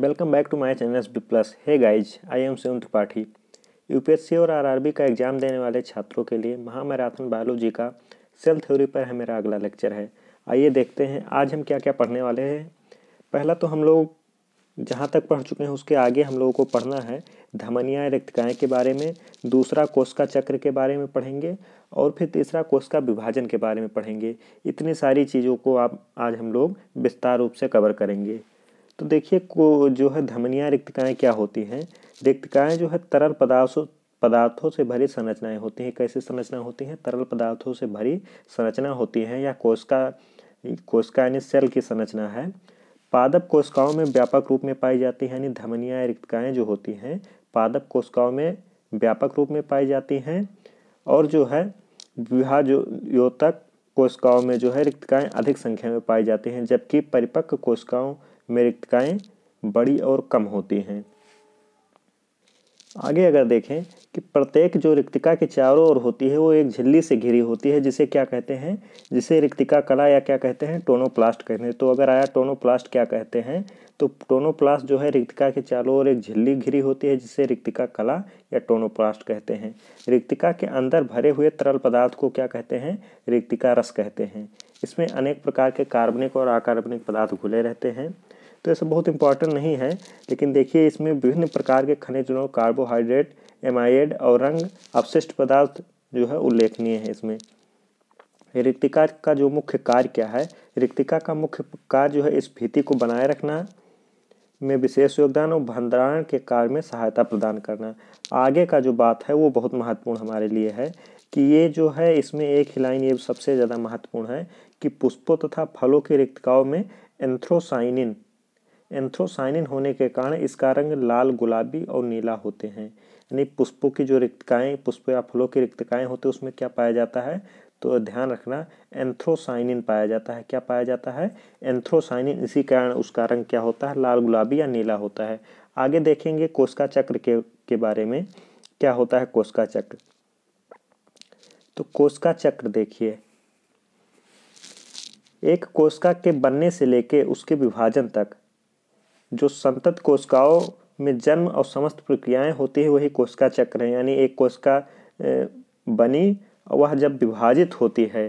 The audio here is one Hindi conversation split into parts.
welcome back to my channel S B plus hey guys I am Shivam Tripathi UPSC और आरआरबी का एग्जाम देने वाले छात्रों के लिए महामैराथन बायोलॉजी का सेल थ्योरी पर है मेरा अगला लेक्चर है आइए देखते हैं आज हम क्या क्या पढ़ने वाले हैं पहला तो हम लोग जहाँ तक पढ़ चुके हैं उसके आगे हम लोगों को पढ़ना है धमनिया रक्तिकाएँ के बारे में दूसरा का चक्र के बारे में पढ़ेंगे और फिर तीसरा का विभाजन के बारे में पढ़ेंगे इतनी सारी चीज़ों को आप आज हम लोग विस्तार रूप से कवर करेंगे तो देखिए को जो है धमनिया रिक्तिकाएँ क्या होती हैं रिक्तिकाएँ जो है तरल पदार्थों पदार्थों से भरी संरचनाएँ होती हैं कैसी संरचना होती हैं तरल पदार्थों से भरी संरचना होती हैं या कोशिका कोशिका यानी सेल की संरचना है पादप कोशिकाओं में व्यापक रूप में पाई जाती हैं यानी धमनियाँ रिक्तिकाएँ जो होती हैं पादप कोशिकाओं में व्यापक रूप में पाई जाती हैं और जो है विवाह जो योतक कोशिकाओं में जो है रिक्तिकाएँ अधिक संख्या में पाई जाती हैं जबकि परिपक्व कोशिकाओं मृतकाएँ बड़ी और कम होती हैं आगे अगर देखें कि प्रत्येक जो रिक्तिका के चारों ओर होती है वो एक झिल्ली से घिरी होती है जिसे क्या कहते हैं जिसे रिक्तिका कला या क्या कहते हैं टोनोप्लास्ट कहते हैं तो अगर आया टोनोप्लास्ट क्या कहते हैं तो टोनोप्लास्ट जो है रिक्तिका के चारों ओर एक झिल्ली घिरी होती है जिसे रिक्तिका कला या टोनोप्लास्ट कहते हैं रिक्तिका के अंदर भरे हुए तरल पदार्थ को क्या कहते हैं रिक्तिका रस कहते हैं इसमें अनेक प्रकार के कार्बनिक और अकार्बनिक पदार्थ घुले रहते हैं तो ये सब बहुत इंपॉर्टेंट नहीं है लेकिन देखिए इसमें विभिन्न प्रकार के खनिज लवण कार्बोहाइड्रेट एमाइड और रंग अपशिष्ट पदार्थ जो है उल्लेखनीय है इसमें रिक्तिका का जो मुख्य कार्य क्या है रिक्तिका का मुख्य कार्य जो है इस भीति को बनाए रखना में विशेष योगदान और भंडारण के कार्य में सहायता प्रदान करना आगे का जो बात है वो बहुत महत्वपूर्ण हमारे लिए है कि ये जो है इसमें एक ही लाइन ये सबसे ज़्यादा महत्वपूर्ण है कि पुष्पों तथा फलों की रिक्तिकाओं में एंथ्रोसाइनिन एंथ्रोसाइनिन होने के कारण इसका रंग लाल गुलाबी और नीला होते हैं यानी पुष्पों की जो रिक्तकाएँ पुष्प या फूलों की रिक्तकाएँ होते हैं उसमें क्या पाया जाता है तो ध्यान रखना एंथ्रोसाइनिन पाया जाता है क्या पाया जाता है एंथ्रोसाइनिन इसी कारण उसका रंग क्या होता है लाल गुलाबी या नीला होता है आगे देखेंगे कोशिका चक्र के के बारे में क्या होता है कोशिका चक्र तो कोशिका चक्र देखिए एक कोशिका के बनने से लेके उसके विभाजन तक जो संतत कोशिकाओं में जन्म और समस्त प्रक्रियाएं होती है वही कोशिका चक्र है यानी एक कोशिका बनी वह जब विभाजित होती है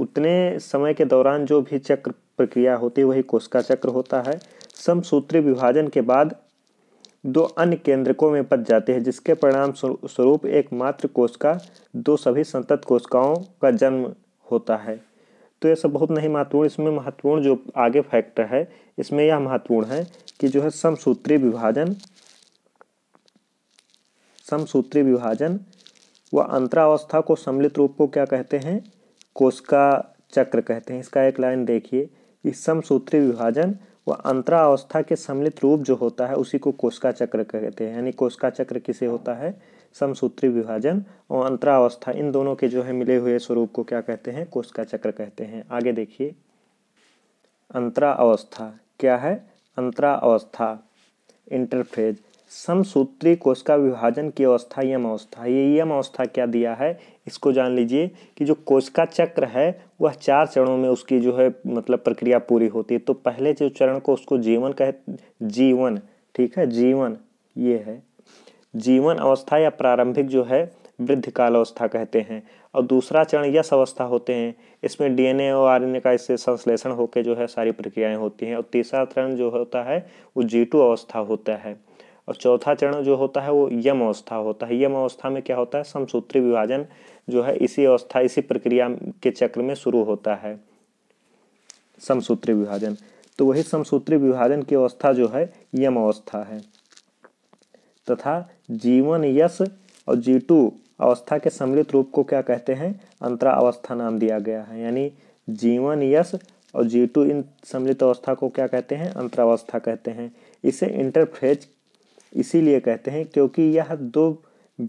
उतने समय के दौरान जो भी चक्र प्रक्रिया होती है वही कोशिका चक्र होता है समसूत्री विभाजन के बाद दो अन्य केंद्रकों में पच जाते हैं जिसके परिणाम स्वरूप एकमात्र कोशिका दो सभी संतत कोशिकाओं का जन्म होता है तो यह सब बहुत नहीं महत्वपूर्ण इसमें महत्वपूर्ण जो आगे फैक्टर है इसमें यह महत्वपूर्ण है कि जो है समसूत्री विभाजन समसूत्री विभाजन व अंतरावस्था को सम्मिलित रूप को क्या कहते हैं कोशिका चक्र कहते हैं इसका एक लाइन देखिए इस समसूत्री विभाजन व अंतरावस्था के सम्मिलित रूप जो होता है उसी को कोशिका चक्र कहते हैं यानी कोशिका चक्र किसे होता है समसूत्री विभाजन और अंतरावस्था इन दोनों के जो है मिले हुए स्वरूप को क्या कहते हैं कोशिका चक्र कहते हैं आगे देखिए अंतरा अवस्था क्या है अंतरा अवस्था इंटरफेज समसूत्री कोशिका विभाजन की अवस्था यम अवस्था ये यम अवस्था क्या दिया है इसको जान लीजिए कि जो कोशिका चक्र है वह चार चरणों में उसकी जो है मतलब प्रक्रिया पूरी होती है तो पहले जो चरण को उसको जीवन कह जीवन ठीक है जीवन ये है जीवन अवस्था या प्रारंभिक जो है वृद्ध काल अवस्था कहते हैं और दूसरा चरण यश अवस्था होते हैं इसमें डीएनए और आरएनए का इससे संश्लेषण होकर जो है सारी प्रक्रियाएं होती हैं और तीसरा चरण जो होता है वो टू अवस्था होता है और चौथा चरण जो होता है वो यम अवस्था होता है यम अवस्था में क्या होता है समसूत्री विभाजन जो है इसी अवस्था इसी प्रक्रिया के चक्र में शुरू होता है समसूत्री विभाजन तो वही समसूत्री विभाजन की अवस्था जो है यम अवस्था है तथा जीवन यश और जी टू अवस्था के सम्मिलित रूप को क्या कहते हैं अंतरा अवस्था नाम दिया गया है यानी जीवन यश और जी टू इन सम्मिलित अवस्था को क्या कहते हैं अंतरावस्था कहते हैं इसे इंटरफ्रेज इसीलिए कहते हैं क्योंकि यह दो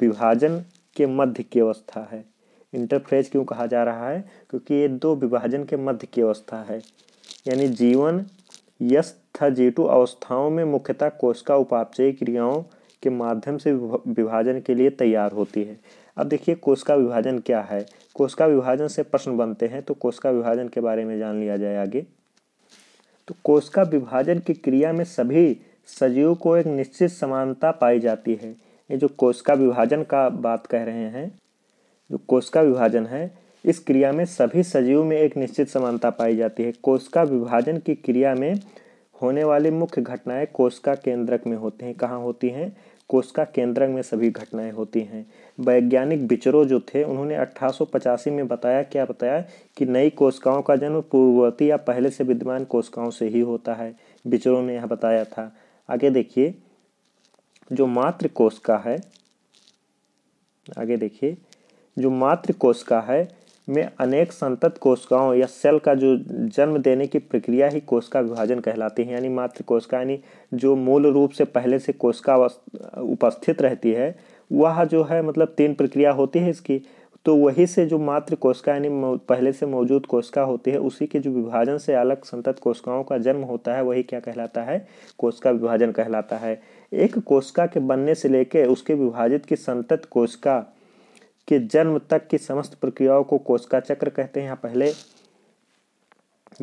विभाजन के मध्य की अवस्था है इंटरफ्रेज क्यों कहा जा रहा है क्योंकि ये दो विभाजन के मध्य की अवस्था है यानी जीवन यश तथा जी अवस्थाओं में मुख्यतः कोशिका उपापचयी क्रियाओं के माध्यम से विभाजन के लिए तैयार होती है अब देखिए कोशिका विभाजन क्या है कोशिका विभाजन से प्रश्न बनते हैं तो कोशिका विभाजन के बारे में जान लिया जाए आगे तो कोशिका विभाजन की क्रिया में सभी सजीव को एक निश्चित समानता पाई जाती है ये जो कोशिका विभाजन का बात कह रहे हैं जो कोशिका विभाजन है इस क्रिया में सभी सजीव में एक निश्चित समानता पाई जाती है कोशिका विभाजन की क्रिया में होने वाली मुख्य घटनाएं कोशिका केंद्रक में होते हैं कहाँ होती हैं कोशिका केंद्रक में सभी घटनाएं होती हैं वैज्ञानिक बिचरो जो थे उन्होंने अट्ठारह में बताया क्या बताया कि नई कोशिकाओं का जन्म पूर्ववर्ती या पहले से विद्यमान कोशिकाओं से ही होता है बिचरो ने यह बताया था आगे देखिए जो मातृ कोशिका है आगे देखिए जो मातृ कोशिका है में अनेक संतत कोशिकाओं या सेल का जो जन्म देने की प्रक्रिया ही कोशिका विभाजन कहलाती है यानी मात्र कोशिका यानी जो मूल रूप से पहले से कोशिका उपस्थित रहती है वह जो है मतलब तीन प्रक्रिया होती है इसकी तो वही से जो मात्र कोशिका यानी पहले से मौजूद कोशिका होती है उसी के जो विभाजन से अलग संतत कोशिकाओं का जन्म होता है वही क्या कहलाता है कोशिका विभाजन कहलाता है एक कोशिका के बनने से लेकर उसके विभाजित की संतत कोशिका के जन्म तक की समस्त प्रक्रियाओं को कोशिका चक्र कहते हैं पहले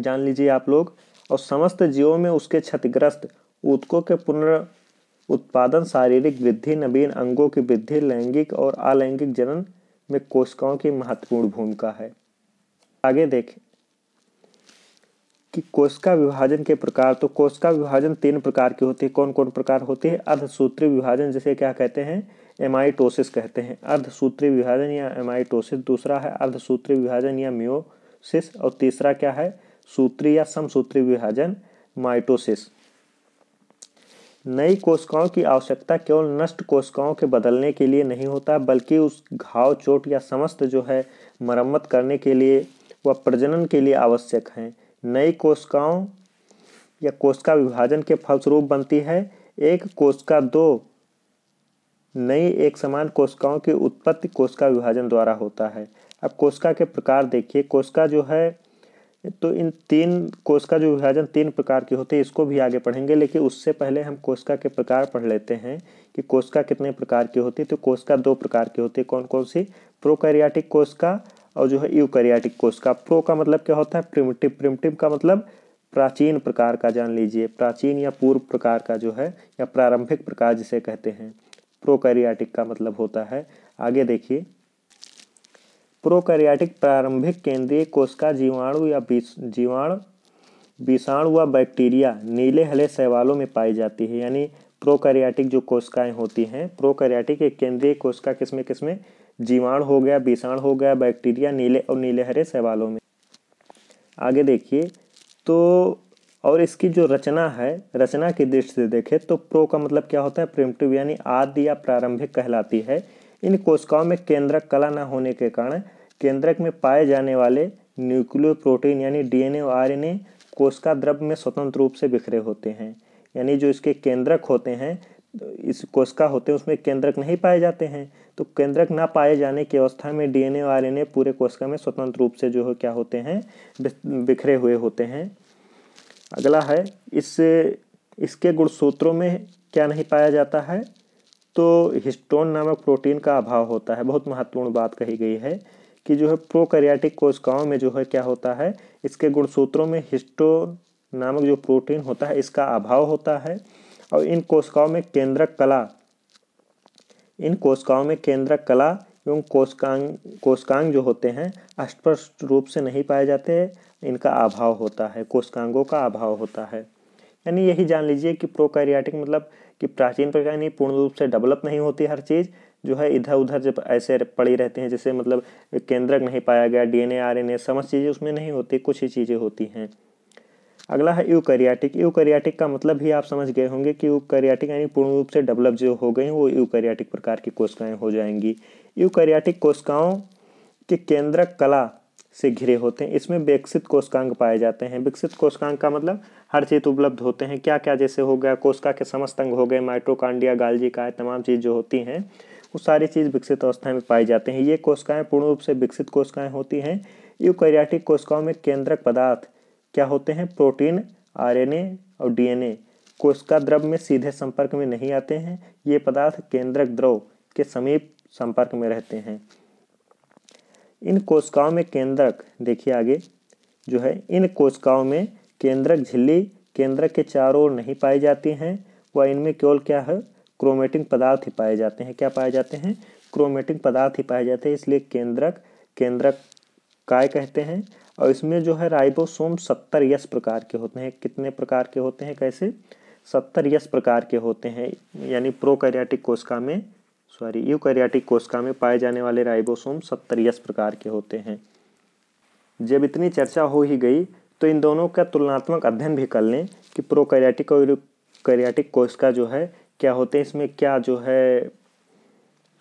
जान लीजिए आप लोग और समस्त जीवों में उसके क्षतिग्रस्त ऊतकों के पुनर् उत्पादन शारीरिक वृद्धि नवीन अंगों की वृद्धि लैंगिक और अलैंगिक जनन में कोशिकाओं की महत्वपूर्ण भूमिका है आगे देखें कि कोशिका विभाजन के प्रकार तो कोशिका विभाजन तीन प्रकार की होती है कौन कौन प्रकार होती है अर्धसूत्री विभाजन जिसे क्या कहते हैं एमाइटोसिस कहते हैं अर्धसूत्री विभाजन या एमाइटोसिस दूसरा है अर्धसूत्री विभाजन या मियोसिस और तीसरा क्या है सूत्री या समसूत्री विभाजन माइटोसिस नई कोशिकाओं की आवश्यकता केवल नष्ट कोशिकाओं के बदलने के लिए नहीं होता बल्कि उस घाव चोट या समस्त जो है मरम्मत करने के लिए व प्रजनन के लिए आवश्यक हैं नई कोशिकाओं या कोशिका विभाजन के फलस्वरूप बनती है एक कोशिका दो नई एक समान कोशिकाओं की उत्पत्ति कोशिका विभाजन द्वारा होता है अब कोशिका के प्रकार देखिए कोशिका जो है तो इन तीन कोशिका जो विभाजन तीन प्रकार के होते हैं इसको भी आगे पढ़ेंगे लेकिन उससे पहले हम कोशिका के प्रकार पढ़ लेते हैं कि कोशिका कितने प्रकार की होती है तो कोशिका दो प्रकार की होती है कौन कौन सी प्रोकैरियाटिक कोशिका और जो है कैरियाटिक कोशिका प्रो का मतलब क्या होता है प्रिमिटिव प्रिमिटिव का मतलब प्राचीन प्रकार का जान लीजिए प्राचीन या पूर्व प्रकार का जो है या प्रारंभिक प्रकार जिसे कहते हैं प्रोकैरियोटिक का मतलब होता है आगे देखिए प्रोकैरियोटिक प्रारंभिक केंद्रीय कोशिका जीवाणु या जीवाणु विषाणु व बैक्टीरिया नीले हले शैवालों में पाई जाती है यानी प्रोकैरियोटिक जो कोशिकाएं होती हैं प्रोकैरियोटिक एक केंद्रीय कोशिका किसमें किसमें जीवाणु हो गया विषाणु हो गया बैक्टीरिया नीले और नीले हरे शैवालों में आगे देखिए तो और इसकी जो रचना है रचना की दृष्टि से देखें तो प्रो का मतलब क्या होता है प्रिमटिव यानी आदि या प्रारंभिक कहलाती है इन कोशिकाओं में केंद्रक कला न होने के कारण केंद्रक में पाए जाने वाले न्यूक्लियो प्रोटीन यानी डीएनए और आरएनए कोशिका द्रव्य में स्वतंत्र रूप से बिखरे होते हैं यानी जो इसके केंद्रक होते हैं इस कोशिका होते हैं उसमें केंद्रक नहीं पाए जाते हैं तो केंद्रक ना पाए जाने की अवस्था में डीएनए और आरएनए पूरे कोशिका में स्वतंत्र रूप से जो है क्या होते हैं बिखरे हुए होते हैं अगला है इससे इसके गुणसूत्रों में क्या नहीं पाया जाता है तो हिस्टोन नामक प्रोटीन का अभाव होता है बहुत महत्वपूर्ण बात कही गई है कि जो है प्रोकैरियोटिक कोशिकाओं में जो है क्या होता है इसके गुणसूत्रों में हिस्टोन नामक जो प्रोटीन होता है इसका अभाव होता है और इन कोशिकाओं में केंद्रक कला इन कोशिकाओं में केंद्रक कला एवं कोशकांग कोशकांग जो होते हैं अस्पष्ट रूप से नहीं पाए जाते इनका अभाव होता है कोशकांगों का अभाव होता है यानी यही जान लीजिए कि प्रोकैरियोटिक मतलब कि प्राचीन प्रकार यानी पूर्ण रूप से डेवलप नहीं होती हर चीज़ जो है इधर उधर जब ऐसे पड़ी रहते हैं जैसे मतलब केंद्रक नहीं पाया गया डीएनए आरएनए समझ चीज़ें उसमें नहीं होती कुछ ही चीज़ें होती हैं अगला है यूकैरियोटिक यूकैरियोटिक का मतलब भी आप समझ गए होंगे कि यूकैरियोटिक यानी पूर्ण रूप से डेवलप जो हो गई वो यूकैरियोटिक प्रकार की कोशिकाएँ हो जाएंगी यूकैरियोटिक कोशिकाओं के केंद्रक कला से घिरे होते हैं इसमें विकसित कोशकांग पाए जाते हैं विकसित कोशकांग का मतलब हर चीज़ उपलब्ध होते हैं क्या क्या जैसे हो गया कोशिका के समस्त अंग हो गए माइट्रोकांडिया गालजी का तमाम चीज़ जो होती हैं वो सारी चीज़ विकसित अवस्था में पाई जाते हैं ये कोशिकाएँ पूर्ण रूप से विकसित कोशिकाएँ होती हैं यूकैरियोटिक कोशिकाओं में केंद्रक पदार्थ क्या होते हैं प्रोटीन आरएनए और डीएनए कोशिका द्रव में सीधे संपर्क में नहीं आते हैं ये पदार्थ केंद्रक द्रव के समीप संपर्क में रहते हैं इन कोशिकाओं में केंद्रक देखिए आगे जो है इन कोशिकाओं में केंद्रक झिल्ली केंद्रक के चारों ओर नहीं पाई जाती हैं व इनमें केवल क्या है क्रोमेटिन पदार्थ ही पाए जाते हैं क्या पाए जाते हैं क्रोमेटिन पदार्थ ही पाए जाते हैं इसलिए केंद्रक केंद्रक काय कहते हैं और इसमें जो है राइबोसोम सत्तर यस प्रकार के होते हैं कितने प्रकार के होते हैं कैसे सत्तर यस प्रकार के होते हैं यानी प्रोकैरियोटिक कोशिका में सॉरी यूकैरियोटिक कोशिका में पाए जाने वाले राइबोसोम सत्तरीस प्रकार के होते हैं जब इतनी चर्चा हो ही गई तो इन दोनों का तुलनात्मक अध्ययन भी कर लें कि प्रोकैरियोटिक और यूकैरियोटिक कोशिका जो है क्या होते हैं इसमें क्या जो है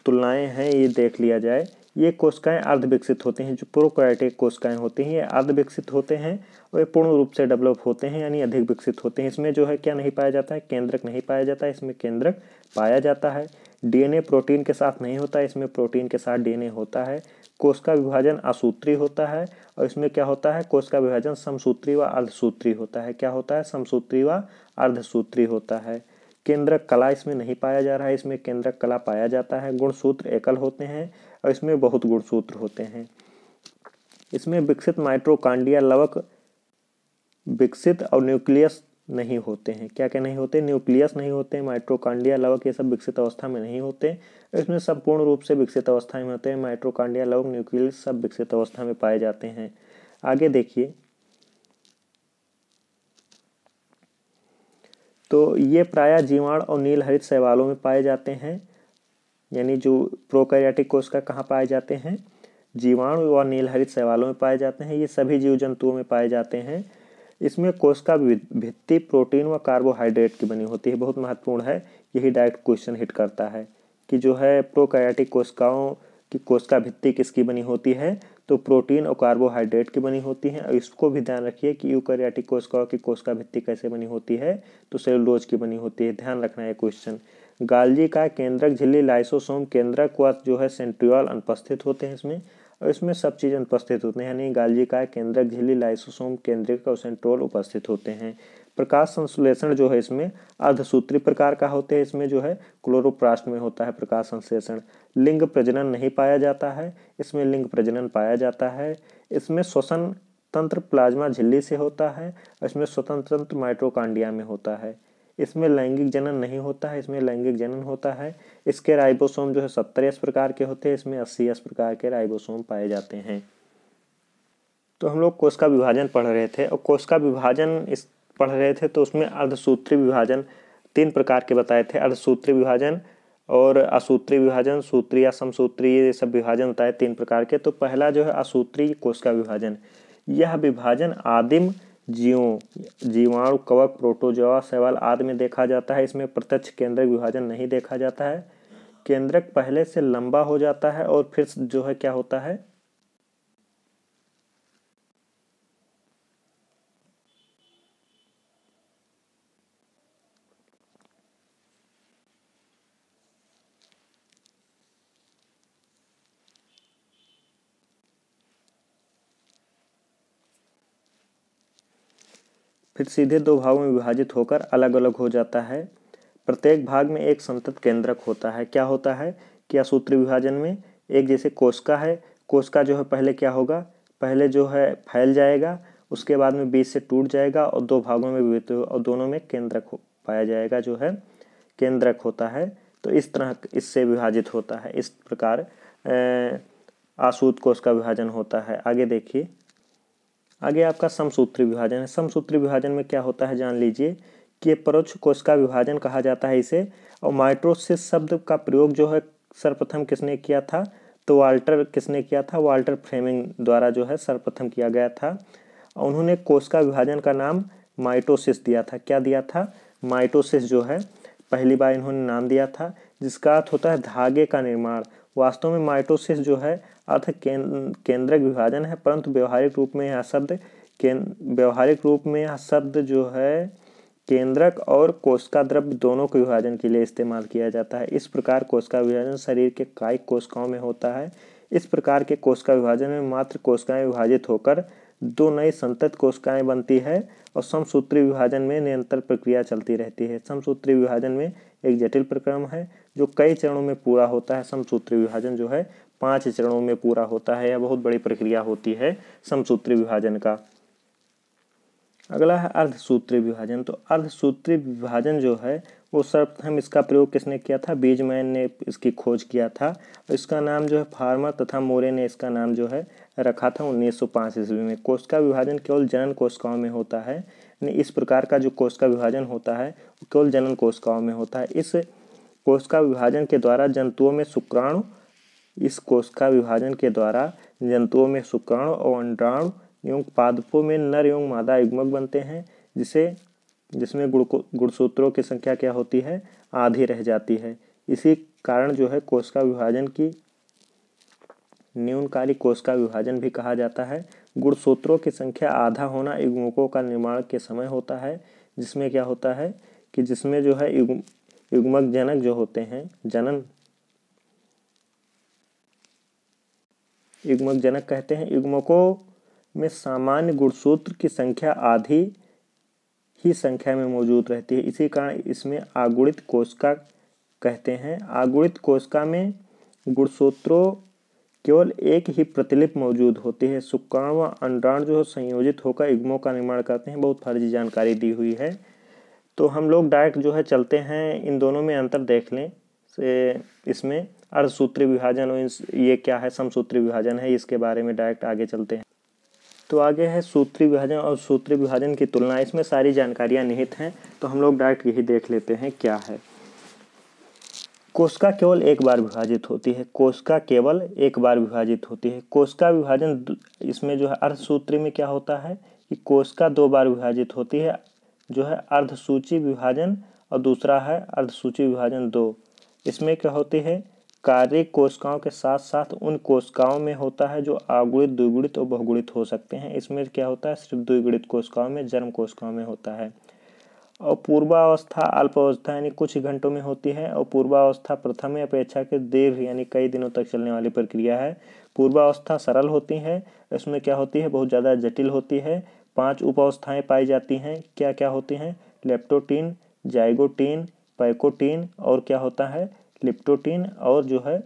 तुलनाएँ हैं ये देख लिया जाए ये कोशिकाएँ अर्ध विकसित होते हैं जो प्रोकैरियोटिक कोशिकाएँ होती हैं ये अर्ध विकसित होते हैं और ये पूर्ण रूप से डेवलप होते हैं यानी अधिक विकसित होते हैं इसमें जो है क्या नहीं पाया जाता है केंद्रक नहीं पाया जाता है इसमें केंद्रक पाया जाता है डीएनए प्रोटीन के साथ नहीं होता इसमें प्रोटीन के साथ डीएनए होता है कोश का विभाजन असूत्री होता है और इसमें क्या होता है कोश का विभाजन समसूत्री व अर्धसूत्री होता है क्या होता है समसूत्री व अर्धसूत्री होता है केंद्रक कला इसमें नहीं पाया जा रहा है इसमें केंद्रक कला पाया जाता है गुणसूत्र एकल होते हैं और इसमें बहुत गुणसूत्र होते हैं इसमें विकसित माइट्रोकांडिया लवक विकसित और न्यूक्लियस नहीं होते हैं क्या क्या नहीं होते न्यूक्लियस नहीं होते माइट्रोकांडिया लवक ये सब विकसित अवस्था में नहीं होते इसमें संपूर्ण रूप से विकसित अवस्था में होते हैं माइट्रोकांडिया लवक न्यूक्लियस सब विकसित अवस्था में पाए जाते हैं आगे देखिए तो ये प्राय जीवाण और नील हरित शैवालों में पाए जाते हैं यानी जो प्रोकैरियोटिक कोशिका कहाँ पाए जाते हैं जीवाणु और नील हरित शैवालों में पाए जाते हैं ये सभी जीव जंतुओं में पाए जाते हैं इसमें कोशिका भित्ति प्रोटीन व कार्बोहाइड्रेट की बनी होती है बहुत महत्वपूर्ण है यही डायरेक्ट क्वेश्चन हिट करता है कि जो है प्रोकायाटिक कोशिकाओं की कोशिका भित्ति किसकी बनी होती है तो प्रोटीन और कार्बोहाइड्रेट की बनी होती है और इसको भी ध्यान रखिए कि यूकैरियोटिक कोशिकाओं की कोशिका भित्ति कैसे बनी होती है तो सेलुलोज की बनी होती है ध्यान रखना है क्वेश्चन गालजी का केंद्रक झिल्ली लाइसोसोम केंद्रक व जो है सेंट्रियल अनुपस्थित होते हैं इसमें और इसमें सब चीज़ उपस्थित होते हैं यानी गालजिकाय केंद्रक झिल्ली लाइसोसोम केंद्रिक और सेंट्रोल उपस्थित होते हैं प्रकाश संश्लेषण जो है इसमें अर्धसूत्री प्रकार का होते हैं इसमें जो है क्लोरोप्रास्ट में होता है प्रकाश संश्लेषण लिंग प्रजनन नहीं पाया जाता है इसमें लिंग प्रजनन पाया जाता है इसमें श्वसन तंत्र प्लाज्मा झिल्ली से होता है इसमें स्वतंत्र तंत्र माइट्रोकांडिया में होता है इसमें लैंगिक जनन नहीं होता है इसमें लैंगिक जनन होता है इसके राइबोसोम जो है सत्तर एस प्रकार के होते हैं इसमें अस्सी एस प्रकार के राइबोसोम पाए जाते हैं तो हम लोग कोशिका विभाजन पढ़ रहे थे और कोशिका विभाजन इस पढ़ रहे थे तो उसमें अर्धसूत्री विभाजन तीन प्रकार के बताए थे अर्धसूत्री विभाजन और असूत्री विभाजन सूत्री या समसूत्री ये सब विभाजन बताए तीन प्रकार के तो पहला जो है असूत्री कोशिका विभाजन यह विभाजन आदिम जीवों जीवाणु कवक प्रोटोजोआ सवाल आदि में देखा जाता है इसमें प्रत्यक्ष केंद्रक विभाजन नहीं देखा जाता है केंद्रक पहले से लंबा हो जाता है और फिर जो है क्या होता है फिर सीधे दो भागों में विभाजित होकर अलग अलग हो जाता है प्रत्येक भाग में एक संतत केंद्रक होता है क्या होता है कि असूत्री विभाजन में एक जैसे कोशिका है कोशिका जो है पहले क्या होगा पहले जो है फैल जाएगा उसके बाद में बीच से टूट जाएगा और दो भागों में विभित और दोनों में केंद्रक पाया जाएगा जो है केंद्रक होता है तो इस तरह इससे विभाजित होता है इस प्रकार आसूत कोश का विभाजन होता है आगे देखिए आगे आपका समसूत्री विभाजन है समसूत्री विभाजन में क्या होता है जान लीजिए कि ये परोक्ष कोशिका विभाजन कहा जाता है इसे और माइट्रोसिस शब्द का प्रयोग जो है सर्वप्रथम किसने किया था तो वाल्टर किसने किया था वाल्टर फ्रेमिंग द्वारा जो है सर्वप्रथम किया गया था और उन्होंने कोशिका विभाजन का नाम माइटोसिस दिया था क्या दिया था माइटोसिस जो है पहली बार इन्होंने नाम दिया था जिसका अर्थ होता है धागे का निर्माण वास्तव में माइटोसिस जो है अर्थ केंद्रक विभाजन है परंतु व्यवहारिक रूप में यह शब्द व्यवहारिक रूप में यह शब्द जो है केंद्रक और कोशिका द्रव्य दोनों के विभाजन के लिए इस्तेमाल किया जाता है इस प्रकार कोशिका विभाजन शरीर के कायिक कोशिकाओं में होता है इस प्रकार के कोशिका विभाजन में मात्र कोशिकाएं विभाजित होकर दो नई संतत कोशिकाएं बनती है और समसूत्री विभाजन में निरंतर प्रक्रिया चलती रहती है समसूत्री विभाजन में एक जटिल प्रक्रम है जो कई चरणों में पूरा होता है समसूत्री विभाजन जो है पांच चरणों में पूरा होता है यह बहुत बड़ी प्रक्रिया होती है समसूत्री विभाजन का अगला है अर्धसूत्री विभाजन तो अर्धसूत्री विभाजन जो है वो सर्वप्रथम इसका प्रयोग किसने किया था बीजमैन ने इसकी खोज किया था इसका नाम जो है फार्मर तथा मोरे ने इसका नाम जो है रखा था 1905 ईस्वी में कोशिका विभाजन केवल जनन कोशिकाओं में होता है यानी इस प्रकार का जो कोश का विभाजन होता है वो केवल जनन कोशिकाओं में होता है इस कोश का विभाजन के द्वारा जंतुओं में शुक्राणु इस कोश का विभाजन के द्वारा जंतुओं में शुक्राणु और अंडाणु एवं पादपों में नर एवं मादा युग्मक बनते हैं जिसे जिसमें गुड़ गुणसूत्रों की संख्या क्या होती है आधी रह जाती है इसी कारण जो है कोश का विभाजन की न्यूनकारी कोश का विभाजन भी कहा जाता है गुणसूत्रों की संख्या आधा होना युग्मकों का निर्माण के समय होता है जिसमें क्या होता है कि जिसमें जो है युग्मक जनक जो होते हैं जनन युग्मक जनक कहते हैं युग्मकों में सामान्य गुणसूत्र की संख्या आधी ही संख्या में मौजूद रहती है इसी कारण इसमें आगुणित कोशिका कहते हैं आगुणित कोशिका में गुणसूत्रों केवल एक ही प्रतिलिप मौजूद होती है शुक्राणु व अंडाणु जो संयोजित होकर युग्मों का निर्माण करते हैं बहुत फर्जी जानकारी दी हुई है तो हम लोग डायरेक्ट जो है चलते हैं इन दोनों में अंतर देख लें से इसमें अर्धसूत्री विभाजन और ये क्या है समसूत्री विभाजन है इसके बारे में डायरेक्ट आगे चलते हैं तो आगे है सूत्री विभाजन और सूत्री विभाजन की तुलना इसमें सारी जानकारियाँ निहित हैं तो हम लोग डायरेक्ट यही देख लेते हैं क्या है कोशिका केवल एक बार विभाजित होती है कोशिका केवल एक बार विभाजित होती है कोशिका विभाजन इसमें जो है अर्धसूत्र में क्या होता है कि कोशिका दो बार विभाजित होती है जो है अर्धसूची विभाजन और दूसरा है अर्धसूची विभाजन दो इसमें क्या होती है कार्य कोशिकाओं के साथ साथ उन कोशिकाओं में होता है जो आगुणित द्विगुणित और बहुगुणित हो सकते हैं इसमें क्या होता है सिर्फ द्विगुणित कोशिकाओं में जन्म कोशिकाओं में होता है और पूर्वावस्था अल्पावस्था यानी कुछ घंटों में होती है और पूर्वावस्था प्रथम अपेक्षा के देर यानी कई दिनों तक चलने वाली प्रक्रिया है पूर्वावस्था सरल होती है इसमें क्या होती है बहुत ज़्यादा जटिल होती है पांच उपावस्थाएं पाई जाती हैं क्या क्या होती हैं लेप्टोटीन जाइगोटीन पैकोटीन और क्या होता है लिप्टोटीन और जो है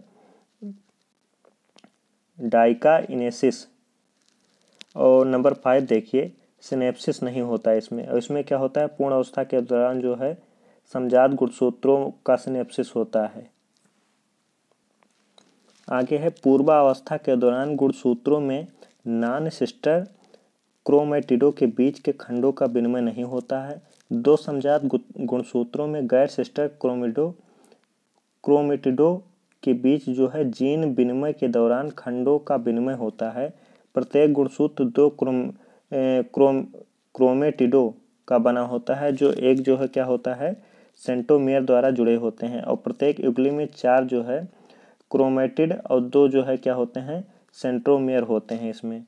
डाइका इनेसिस और नंबर फाइव देखिए सिनेप्सिस नहीं होता है इसमें और इसमें क्या होता है पूर्ण अवस्था के दौरान जो है समझात गुणसूत्रों का सिनेप्सिस होता है आगे है पूर्वावस्था के दौरान गुणसूत्रों में नान सिस्टर क्रोमेटिडो के बीच के खंडों का विनिमय नहीं होता है दो समझात गुणसूत्रों में गैर सिस्टर क्रोमिडो क्रोमेटिडो के बीच जो है जीन विनिमय के दौरान खंडों का विनिमय होता है प्रत्येक गुणसूत्र दो क्रोम क्रोम क्रोमेटिडो का बना होता है जो एक जो है क्या होता है सेंटोमेयर द्वारा जुड़े होते हैं और प्रत्येक युगली में चार जो है क्रोमेटिड और दो जो है क्या होते हैं सेंट्रोमेयर होते हैं इसमें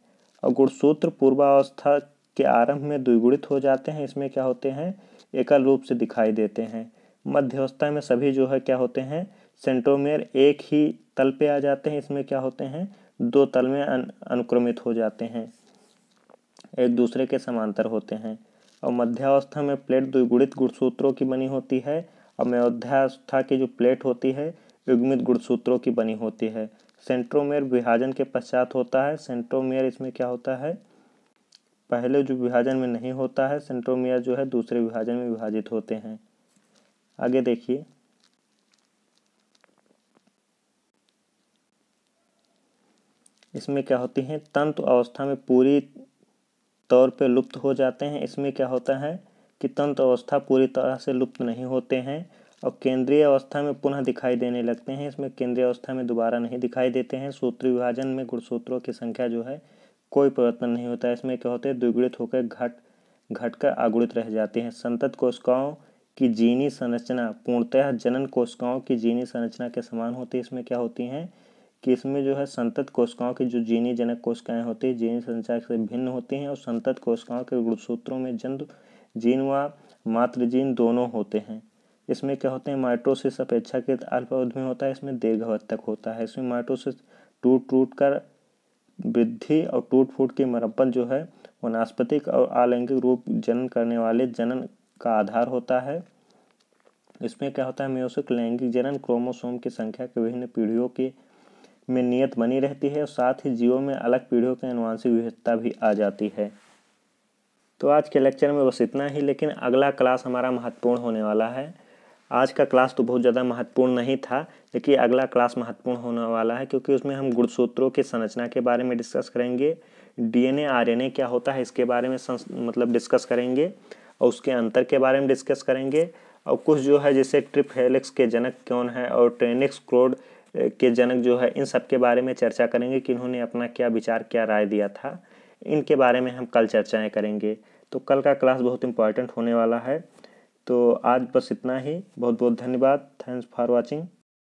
और गुणसूत्र पूर्वावस्था के आरंभ में द्विगुणित हो जाते हैं इसमें क्या होते हैं एकल रूप से दिखाई देते हैं मध्यवस्था में सभी जो है क्या होते हैं सेंट्रोमेयर एक ही तल पे आ जाते हैं इसमें क्या होते हैं दो तल में अन, अनुक्रमित हो जाते हैं एक दूसरे के समांतर होते हैं और मध्यावस्था में प्लेट द्विगुणित गुणसूत्रों की बनी होती है और मयोध्यावस्था की जो प्लेट होती है युग्मित गुणसूत्रों की बनी होती है सेंट्रोमेयर विभाजन के पश्चात होता है सेंट्रोमेयर इसमें क्या होता है पहले जो विभाजन में नहीं होता है सेंट्रोमेयर जो है दूसरे विभाजन में विभाजित होते हैं आगे देखिए इसमें क्या होती हैं तंतु अवस्था में पूरी तौर पे लुप्त हो जाते हैं इसमें क्या होता है कि तंत्र अवस्था पूरी तरह से लुप्त नहीं होते हैं और केंद्रीय अवस्था में पुनः दिखाई देने लगते हैं इसमें केंद्रीय अवस्था में दोबारा नहीं दिखाई देते हैं सूत्र विभाजन में गुणसूत्रों की संख्या जो है कोई परिवर्तन नहीं होता है इसमें क्या होते हैं द्विगुणित होकर घट घटकर आगुणित रह जाते हैं संतत कोशिकाओं की जीनी संरचना पूर्णतः जनन कोशिकाओं की जीनी संरचना के समान होती है इसमें क्या होती हैं कि इसमें जो है संतत कोशिकाओं की जो जीनी जनक कोशिकाएं होती है जीनी संचार से भिन्न होती हैं और संतत कोशिकाओं के गुणसूत्रों में जंतु जीन व मात्र जीन दोनों होते हैं इसमें क्या होते हैं माइट्रोसिस अपेक्षाकृत अल्पावध में होता है इसमें दीर्घावध तक होता है इसमें माइट्रोसिस टूट टूट कर वृद्धि और टूट फूट की मरम्मत जो है वनस्पतिक और आलैंगिक रूप जनन करने वाले जनन का आधार होता है इसमें क्या होता है म्योसिक लैंगिक जनन क्रोमोसोम की संख्या के विभिन्न पीढ़ियों के में नियत बनी रहती है और साथ ही जीवों में अलग पीढ़ियों की अनुवांशिक विविधता भी आ जाती है तो आज के लेक्चर में बस इतना ही लेकिन अगला क्लास हमारा महत्वपूर्ण होने वाला है आज का क्लास तो बहुत ज़्यादा महत्वपूर्ण नहीं था लेकिन अगला क्लास महत्वपूर्ण होने वाला है क्योंकि उसमें हम गुणसूत्रों की संरचना के बारे में डिस्कस करेंगे डीएनए आरएनए क्या होता है इसके बारे में मतलब डिस्कस करेंगे और उसके अंतर के बारे में डिस्कस करेंगे और कुछ जो है जैसे ट्रिप हेलिक्स के जनक कौन है और ट्रेनिक्स क्रोड के जनक जो है इन सब के बारे में चर्चा करेंगे कि इन्होंने अपना क्या विचार क्या राय दिया था इनके बारे में हम कल चर्चाएं करेंगे तो कल का क्लास बहुत इंपॉर्टेंट होने वाला है तो आज बस इतना ही बहुत बहुत धन्यवाद थैंक्स फॉर वॉचिंग